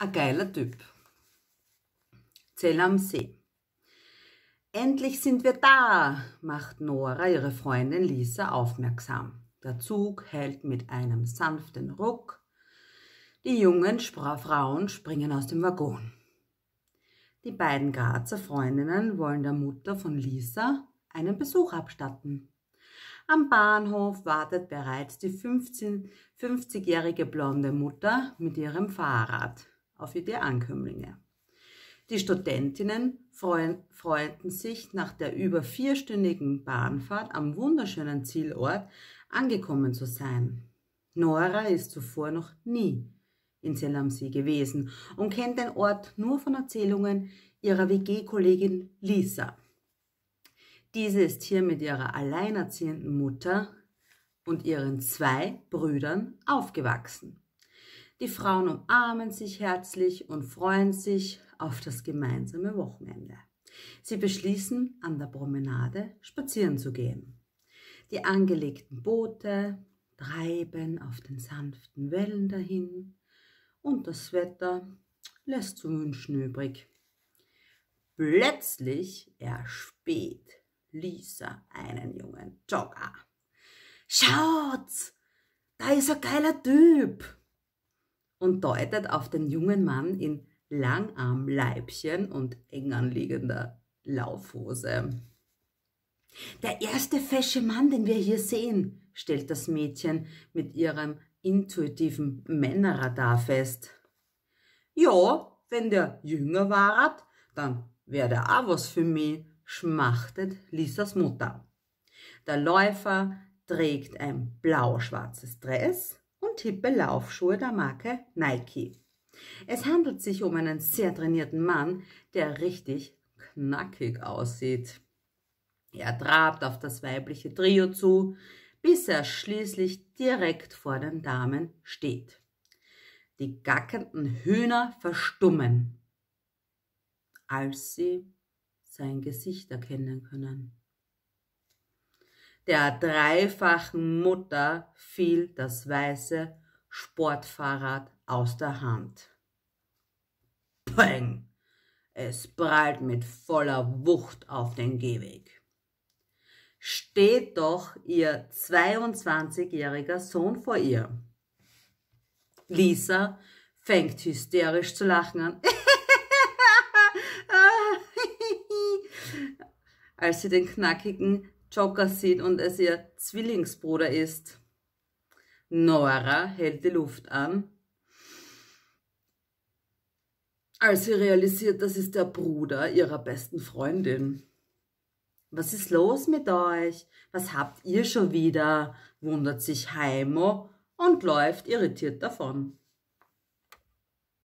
Ein geiler Typ. Zell am See. Endlich sind wir da, macht Nora ihre Freundin Lisa aufmerksam. Der Zug hält mit einem sanften Ruck. Die jungen Frauen springen aus dem Waggon. Die beiden Grazer Freundinnen wollen der Mutter von Lisa einen Besuch abstatten. Am Bahnhof wartet bereits die 50-jährige blonde Mutter mit ihrem Fahrrad auf Ideenankömmlinge. Die Studentinnen freuen, freuten sich nach der über vierstündigen Bahnfahrt am wunderschönen Zielort angekommen zu sein. Nora ist zuvor noch nie in Selamsee gewesen und kennt den Ort nur von Erzählungen ihrer WG-Kollegin Lisa. Diese ist hier mit ihrer alleinerziehenden Mutter und ihren zwei Brüdern aufgewachsen. Die Frauen umarmen sich herzlich und freuen sich auf das gemeinsame Wochenende. Sie beschließen, an der Promenade spazieren zu gehen. Die angelegten Boote treiben auf den sanften Wellen dahin und das Wetter lässt zu wünschen übrig. Plötzlich erspäht Lisa einen jungen Jogger. Schaut's, da ist ein geiler Typ und deutet auf den jungen Mann in Langarmleibchen und eng anliegender Laufhose. Der erste fesche Mann, den wir hier sehen, stellt das Mädchen mit ihrem intuitiven Männerradar fest. Ja, wenn der jünger war, dann wär der auch was für mich, schmachtet Lisas Mutter. Der Läufer trägt ein blau-schwarzes Dress, und hippe Laufschuhe der Marke Nike. Es handelt sich um einen sehr trainierten Mann, der richtig knackig aussieht. Er trabt auf das weibliche Trio zu, bis er schließlich direkt vor den Damen steht. Die gackenden Hühner verstummen, als sie sein Gesicht erkennen können der dreifachen Mutter fiel das weiße Sportfahrrad aus der Hand. Peng! Es prallt mit voller Wucht auf den Gehweg. Steht doch ihr 22-jähriger Sohn vor ihr. Lisa fängt hysterisch zu lachen an, als sie den knackigen Joker sieht und es ihr Zwillingsbruder ist. Nora hält die Luft an. Als sie realisiert, das ist der Bruder ihrer besten Freundin. Was ist los mit euch? Was habt ihr schon wieder? wundert sich Heimo und läuft irritiert davon.